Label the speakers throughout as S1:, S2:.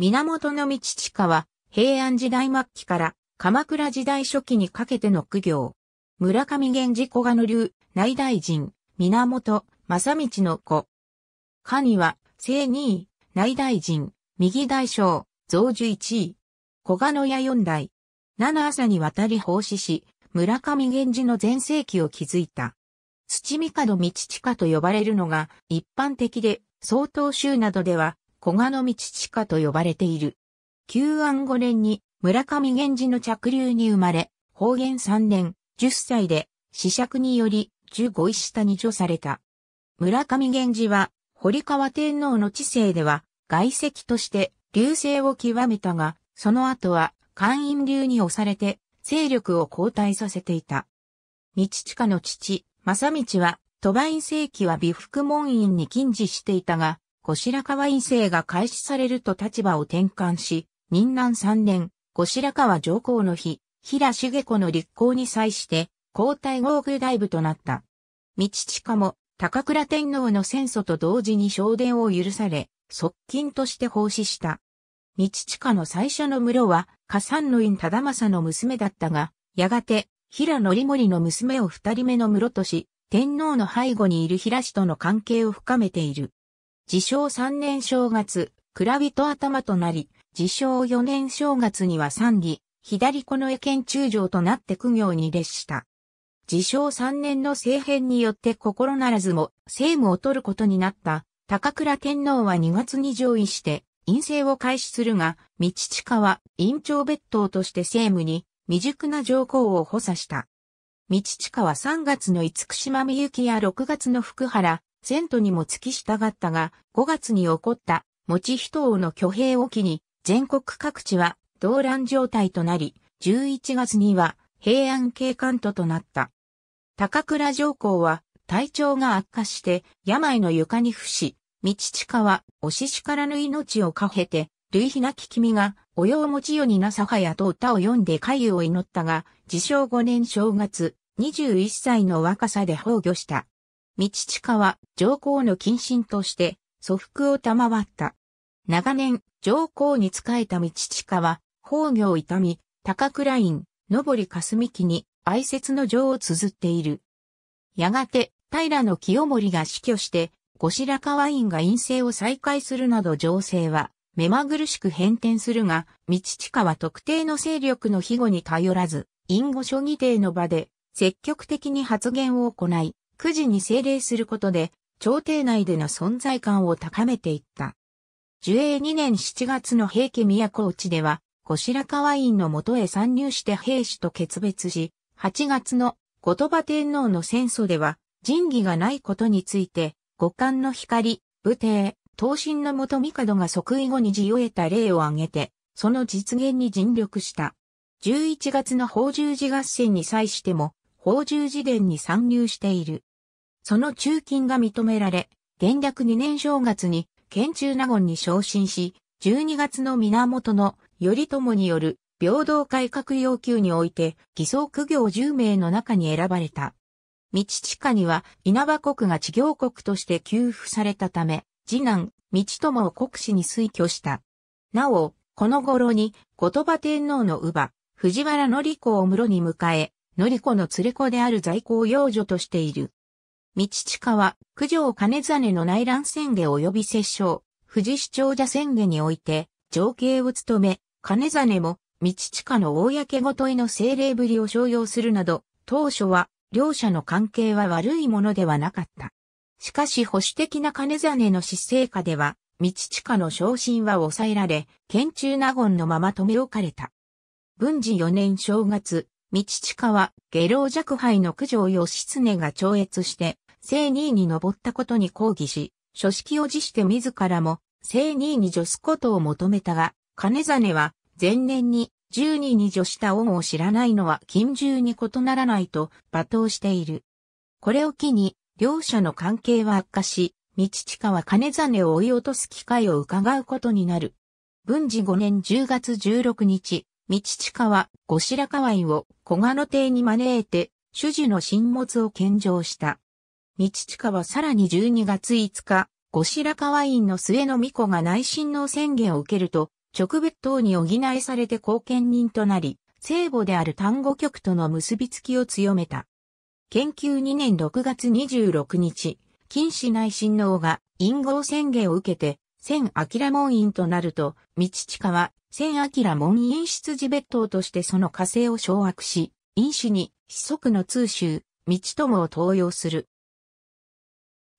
S1: 源道親は平安時代末期から鎌倉時代初期にかけての苦行。村上源氏小賀の流、内大臣、源正道の子。かには、正二位、内大臣、右大将、増樹一位。小賀の矢四代。七朝にわたり奉仕し、村上源氏の前世紀を築いた。土門道親と呼ばれるのが一般的で、曹洞宗などでは小賀の道地下と呼ばれている。旧安5年に村上源氏の着流に生まれ、方言3年、10歳で、死尺により、15位下に除された。村上源氏は、堀川天皇の治世では、外籍として、流星を極めたが、その後は、官員流に押されて、勢力を後退させていた。道近の父、正道は、都院世紀は美福門院に禁止していたが、後白河院政が開始されると立場を転換し、任南3年、後白河上皇の日、平重子の立候に際して、皇太后宮大部となった。道近も、高倉天皇の戦祖と同時に昇殿を許され、側近として奉仕した。道近の最初の室は、加山の院忠政の娘だったが、やがて、平則盛の娘を二人目の室とし、天皇の背後にいる平氏との関係を深めている。自称三年正月、蔵人頭となり、自称四年正月には三義、左この江県中将となって苦行に列した。自称三年の政変によって心ならずも政務を取ることになった高倉天皇は2月に上位して陰性を開始するが、道近は院長別当として政務に未熟な上皇を補佐した。道近は3月の五福島みゆきや6月の福原、遷都にも付き従ったが、5月に起こった、ち人王の挙兵を機に、全国各地は動乱状態となり、11月には平安景観都となった。高倉上皇は体調が悪化して病の床に伏し、道近はおししからぬ命をかけて、類比なき君が、おようもちよになさはやと歌を読んで快遊を祈ったが、自称5年正月、21歳の若さで崩御した。道近は上皇の近親として祖福を賜った。長年、上皇に仕えた道近は、宝行痛み、高倉院、上り霞木に哀説の情を綴っている。やがて、平の清盛が死去して、後白河院が院政を再開するなど情勢は、目まぐるしく変転するが、道近は特定の勢力の庇護に頼らず、隠語諸議定の場で積極的に発言を行い、9時に政令することで、朝廷内での存在感を高めていった。樹英2年7月の平家都落ちでは、後白河院の元へ参入して兵士と決別し、8月の後鳥羽天皇の戦争では、仁義がないことについて、五冠の光、武帝、東進の元帝が即位後に辞を得た例を挙げて、その実現に尽力した。11月の法十寺合戦に際しても、法十寺殿に参入している。その中金が認められ、元略2年正月に、県中納言に昇進し、12月の源の頼朝による平等改革要求において、偽装苦行10名の中に選ばれた。道地下には稲葉国が地行国として給付されたため、次男、道友を国司に推挙した。なお、この頃に、後鳥羽天皇の乳母、藤原紀子を室に迎え、紀子の連れ子である在校養女としている。道近は、九条金真の内乱宣言及び摂政、富士市長者宣言において、情景を務め、金真も、道近の公ごとへの精霊ぶりを商用するなど、当初は、両者の関係は悪いものではなかった。しかし保守的な金真の失政下では、道近の昇進は抑えられ、県中納言のまま留め置かれた。文治4年正月、道近は下老若輩の九条義経が超越して、正2位に上ったことに抗議し、書式を辞して自らも正2位に助すことを求めたが、金真は前年に十二に助した恩を知らないのは近従に異ならないと罵倒している。これを機に、両者の関係は悪化し、道近は金真を追い落とす機会を伺うことになる。文治5年10月16日、道近は後白河院を小賀の邸に招いて、主事の進物を献上した。道近はさらに12月5日、後白河院の末の巫女が内親王宣言を受けると、直別等に補いされて後見人となり、聖母である単語局との結びつきを強めた。研究2年6月26日、金市内親王が陰謀宣言を受けて、千明門院となると、道近は千明門院出自別当としてその火星を掌握し、院士に、子息の通州、道友を登用する。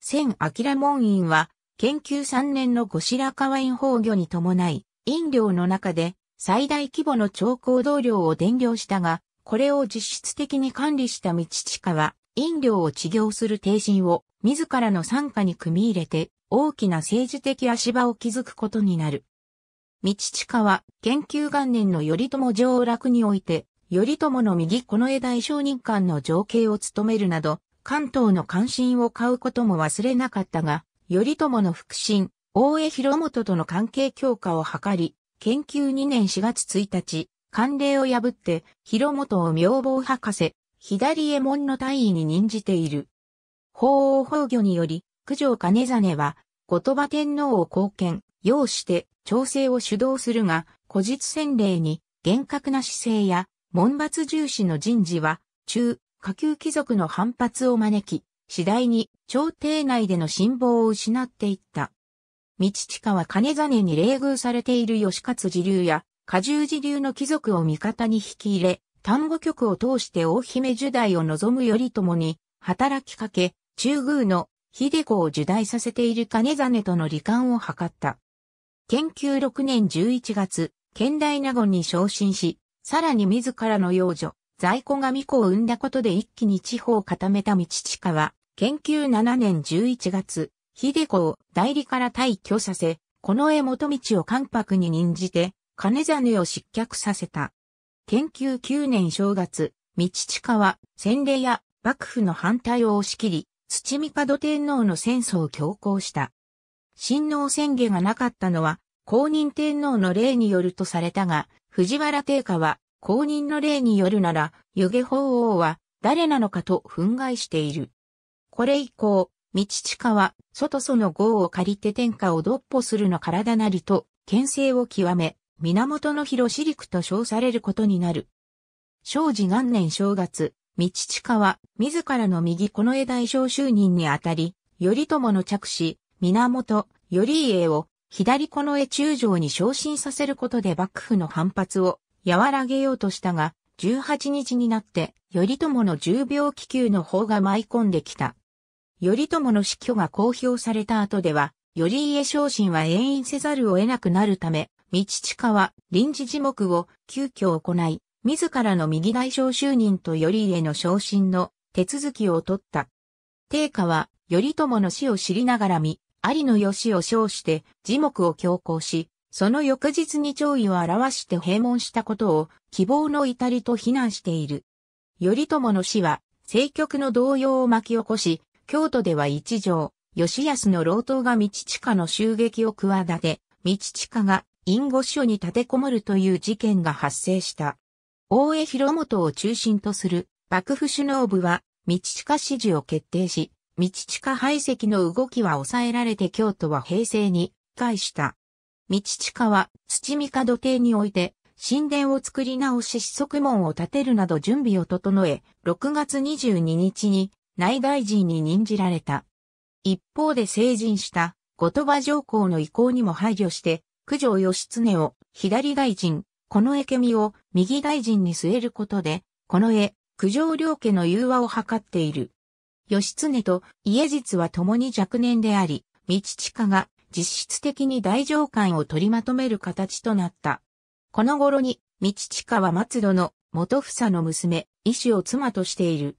S1: 千明門院は、研究3年の後白河院崩御に伴い、飲料の中で最大規模の超行動量を伝領したが、これを実質的に管理した道地下は、飲料を治療する帝人を自らの参加に組み入れて、大きな政治的足場を築くことになる。道地下は、研究元年の頼朝上落において、頼朝の右この枝大承人間の情景を務めるなど、関東の関心を買うことも忘れなかったが、頼朝の腹心、大江広元との関係強化を図り、研究2年4月1日、慣例を破って、広元を妙望博士、左衛門の大尉に任じている。法王崩御により、九条兼真は、後鳥羽天皇を貢献、要して調整を主導するが、古実宣例に厳格な姿勢や、門罰重視の人事は、中、下級貴族の反発を招き、次第に朝廷内での辛抱を失っていった。道近は金真に礼遇されている吉勝寺流や、下重寺流の貴族を味方に引き入れ、単語局を通して大姫受代を望む頼朝に、働きかけ、中宮の秀子を受代させている金真との離間を図った。研究6年11月、県大納言に昇進し、さらに自らの養女、在庫が巫女を生んだことで一気に地方を固めた道近は、研究7年11月、秀子を代理から退去させ、この絵元道を関白に任じて、金真を失脚させた。研究9年正月、道近は、洗礼や幕府の反対を押し切り、土門天皇の戦争を強行した。親王宣言がなかったのは、公認天皇の例によるとされたが、藤原定家は公認の例によるなら、湯気法王は誰なのかと憤慨している。これ以降、道近は、外祖の豪を借りて天下を独歩するの体なりと、牽制を極め、源の広しリと称されることになる。正治元年正月、道近は、自らの右この江大将就任にあたり、頼朝の着手、源、頼家を、左この江中将に昇進させることで幕府の反発を和らげようとしたが、18日になって、頼朝の重病気球の方が舞い込んできた。頼朝の死去が公表された後では、頼家昇進は延因せざるを得なくなるため、道近は臨時地目を急遽行い、自らの右大将就任と頼家の昇進の手続きを取った。定家は頼朝の死を知りながら見、有の義を称して、地目を強行し、その翌日に弔意を表して閉門したことを希望の至りと非難している。頼朝の死は、政局の動揺を巻き起こし、京都では一条、吉安の老頭が道近の襲撃を企て、道近が隠語所に立てこもるという事件が発生した。大江広元を中心とする幕府首脳部は、道近指示を決定し、道近排斥の動きは抑えられて京都は平成に、返した。道近は土門邸において神殿を作り直し四足門を建てるなど準備を整え、6月22日に内大臣に任じられた。一方で成人した後鳥羽上皇の意向にも配慮して、九条義経を左大臣、この絵見を右大臣に据えることで、この絵、九条両家の融和を図っている。義経と家実は共に若年であり、道近が実質的に大上官を取りまとめる形となった。この頃に、道近は松戸の元房の娘、医師を妻としている。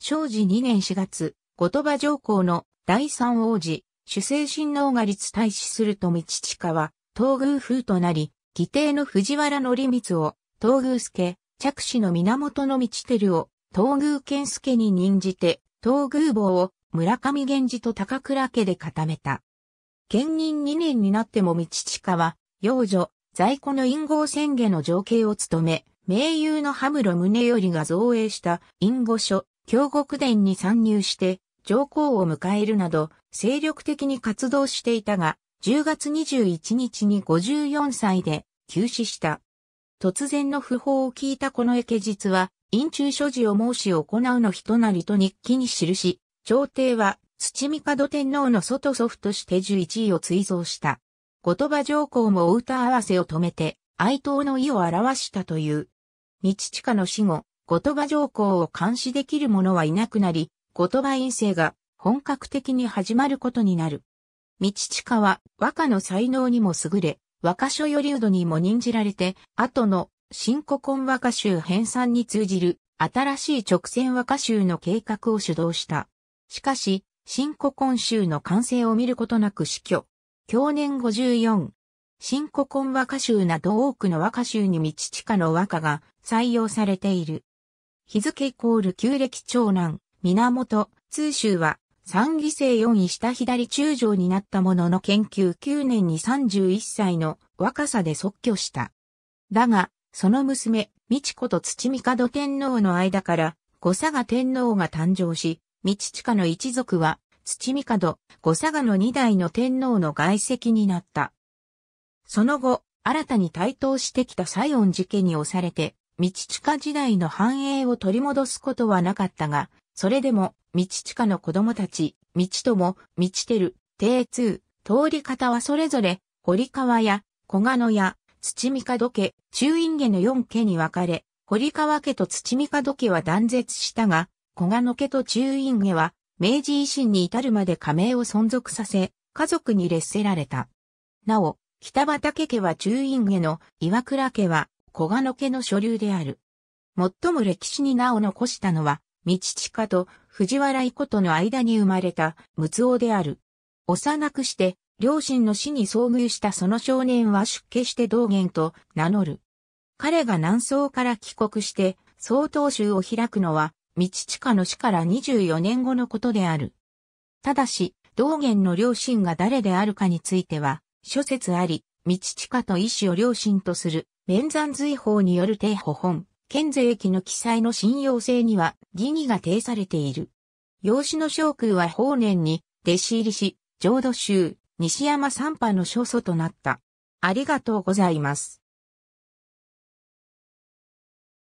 S1: 正治2年4月、後鳥羽上皇の第三王子、主政親王が立大使すると道近は、東宮風となり、義弟の藤原則光を、東宮助、着手の源の道照を、東宮健助に任じて、東宮坊を村上源氏と高倉家で固めた。兼任2年になっても道近は、幼女、在庫の隠語宣言の情景を務め、名優の羽室宗頼が造営した隠語書、京極殿に参入して、上皇を迎えるなど、精力的に活動していたが、10月21日に54歳で、急死した。突然の訃報を聞いたこの絵実は、陰中所持を申し行うの人なりと日記に記し、朝廷は土御門天皇の外祖父として11位を追贈した。後鳥羽上皇もお歌合わせを止めて、哀悼の意を表したという。道近の死後、後鳥羽上皇を監視できる者はいなくなり、後鳥羽院政が本格的に始まることになる。道近は和歌の才能にも優れ、和歌書よりうどにも任じられて、後の新古今和歌集編纂に通じる新しい直線和歌集の計画を主導した。しかし、新古今州の完成を見ることなく死去。去年54。新古今和歌集など多くの和歌集に道下の和歌が採用されている。日付イコール旧暦長男、源、通州は、三義生四位下左中将になったものの研究9年に31歳の若さで即居した。だが、その娘、道子と土帝天皇の間から、五佐賀天皇が誕生し、道近の一族は、土門、五佐賀の二代の天皇の外籍になった。その後、新たに台頭してきた西園寺家に押されて、道近時代の繁栄を取り戻すことはなかったが、それでも、道近の子供たち、道友、道照、定通、通り方はそれぞれ、堀川や、小賀野や、土門家、中院家の四家に分かれ、堀川家と土門家は断絶したが、小賀の家と中院家は、明治維新に至るまで加盟を存続させ、家族に劣せられた。なお、北畠家は中院家の岩倉家は小賀の家の所流である。最も歴史に名を残したのは、道近と藤原伊子との間に生まれた睦夫である。幼くして、両親の死に遭遇したその少年は出家して道元と名乗る。彼が南宋から帰国して、曹洞宗を開くのは道近の死から24年後のことである。ただし、道元の両親が誰であるかについては、諸説あり、道近と医師を両親とする、連山随法による定保本、県税記の記載の信用性には疑義が呈されている。養子の将空は法年に弟子入りし、浄土宗、西山三派の諸祖となった。ありがとうございます。